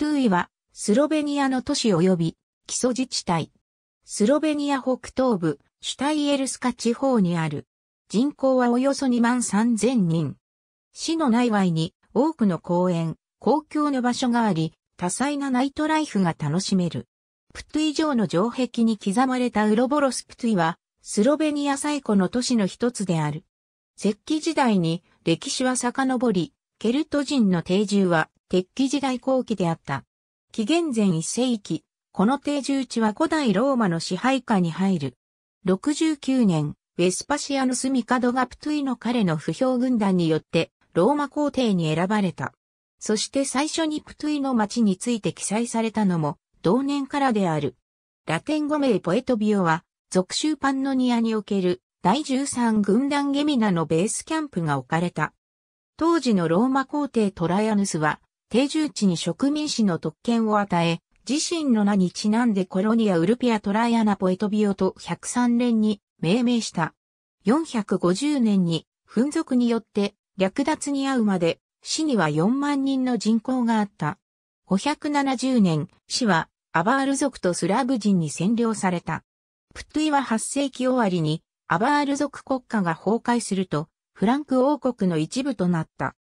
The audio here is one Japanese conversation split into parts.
トゥーイは、スロベニアの都市及び、基礎自治体。スロベニア北東部、シュタイエルスカ地方にある。人口はおよそ2万3000人。市の内外に多くの公園、公共の場所があり、多彩なナイトライフが楽しめる。プトゥイ城の城壁に刻まれたウロボロスプトゥイは、スロベニア最古の都市の一つである。石器時代に歴史は遡り、ケルト人の定住は鉄器時代後期であった。紀元前1世紀、この定住地は古代ローマの支配下に入る。69年、ウェスパシアヌス・ミカドがプトゥイの彼の不評軍団によってローマ皇帝に選ばれた。そして最初にプトゥイの町について記載されたのも同年からである。ラテン語名ポエトビオは、属州パンノニアにおける第13軍団ゲミナのベースキャンプが置かれた。当時のローマ皇帝トライアヌスは、定住地に植民地の特権を与え、自身の名にちなんでコロニア・ウルピア・トライアナ・ポエトビオと103連に命名した。450年に、紛族によって略奪に遭うまで、市には4万人の人口があった。570年、市はアバール族とスラブ人に占領された。プットゥイは8世紀終わりにアバール族国家が崩壊すると、フランク王国の一部となった。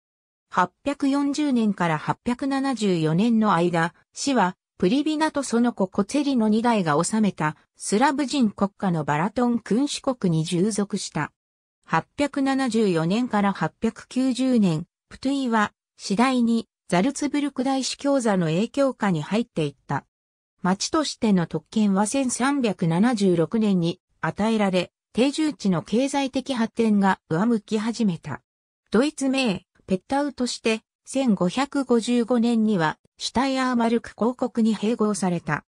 840年から874年の間、市はプリビナとその子コツェリの2代が治めたスラブ人国家のバラトン君主国に従属した。874年から890年、プトゥイは次第にザルツブルク大司教座の影響下に入っていった。町としての特権は1376年に与えられ、定住地の経済的発展が上向き始めた。ドイツ名、ペッタウとして、1555年には、シュタイアーマルク公国に併合された。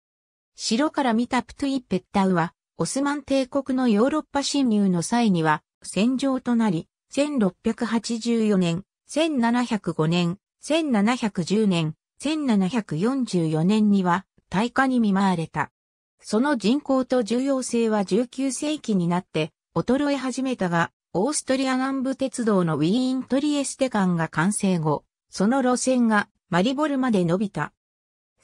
城から見たプトゥイ・ペッタウは、オスマン帝国のヨーロッパ侵入の際には、戦場となり、1684年、1705年、1710年、1744年には、大火に見舞われた。その人口と重要性は19世紀になって、衰え始めたが、オーストリア南部鉄道のウィーン・トリエステ間が完成後、その路線がマリボルまで伸びた。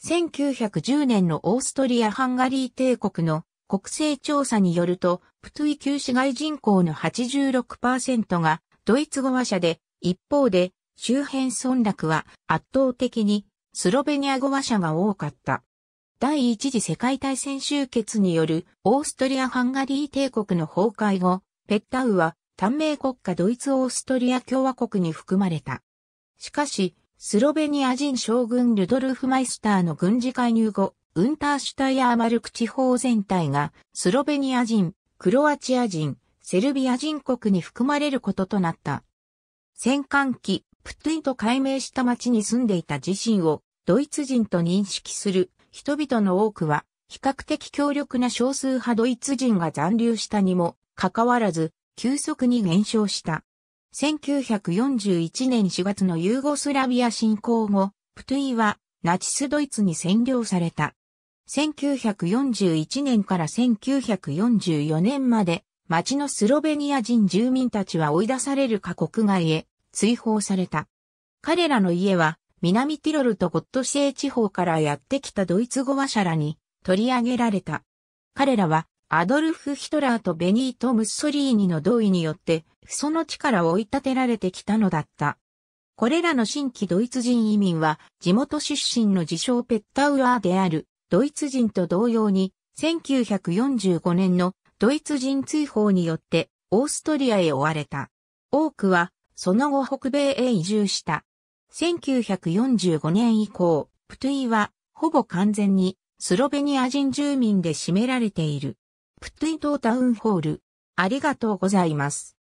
1910年のオーストリア・ハンガリー帝国の国勢調査によると、プトゥイ旧市街人口の86%がドイツ語話者で、一方で周辺村落は圧倒的にスロベニア語話者が多かった。第一次世界大戦終結によるオーストリア・ハンガリー帝国の崩壊後、ペッタウは短命国家ドイツオーストリア共和国に含まれた。しかし、スロベニア人将軍ルドルフ・マイスターの軍事介入後、ウンターシュタイアーマルク地方全体がスロベニア人、クロアチア人、セルビア人国に含まれることとなった。戦艦機、プトゥイと改名した町に住んでいた自身をドイツ人と認識する人々の多くは比較的強力な少数派ドイツ人が残留したにもかかわらず急速に減少した。1941年4月のユーゴスラビア侵攻後、プトゥイはナチスドイツに占領された。1941年から1944年まで、町のスロベニア人住民たちは追い出される過国外へ追放された。彼らの家は南ティロルとゴットシェー地方からやってきたドイツ語話者らに取り上げられた。彼らはアドルフ・ヒトラーとベニート・ムッソリーニの同意によって、その力を追い立てられてきたのだった。これらの新規ドイツ人移民は、地元出身の自称ペッタウアーである、ドイツ人と同様に、1945年のドイツ人追放によって、オーストリアへ追われた。多くは、その後北米へ移住した。1945年以降、プトゥイは、ほぼ完全に、スロベニア人住民で占められている。プットイトータウンホール。ありがとうございます。